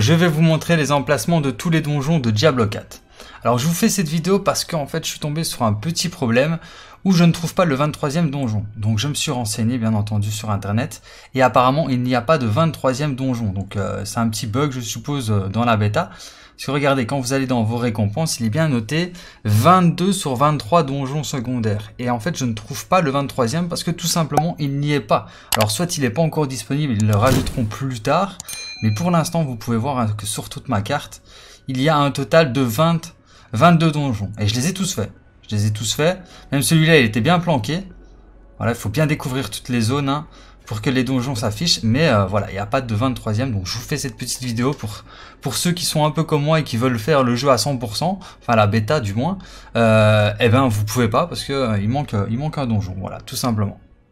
je vais vous montrer les emplacements de tous les donjons de Diablo 4. Alors je vous fais cette vidéo parce qu'en fait je suis tombé sur un petit problème où je ne trouve pas le 23e donjon. Donc je me suis renseigné bien entendu sur internet et apparemment il n'y a pas de 23e donjon. Donc euh, c'est un petit bug je suppose euh, dans la bêta. Parce que regardez, quand vous allez dans vos récompenses, il est bien noté 22 sur 23 donjons secondaires. Et en fait, je ne trouve pas le 23e parce que tout simplement, il n'y est pas. Alors, soit il n'est pas encore disponible, ils le rajouteront plus tard, mais pour l'instant, vous pouvez voir que sur toute ma carte, il y a un total de 20, 22 donjons. Et je les ai tous faits. Je les ai tous faits. Même celui-là, il était bien planqué. Voilà, il faut bien découvrir toutes les zones hein, pour que les donjons s'affichent. Mais euh, voilà, il n'y a pas de 23ème. Donc je vous fais cette petite vidéo pour, pour ceux qui sont un peu comme moi et qui veulent faire le jeu à 100%, enfin la bêta du moins. Euh, eh bien, vous pouvez pas parce qu'il euh, manque, manque un donjon. Voilà, tout simplement.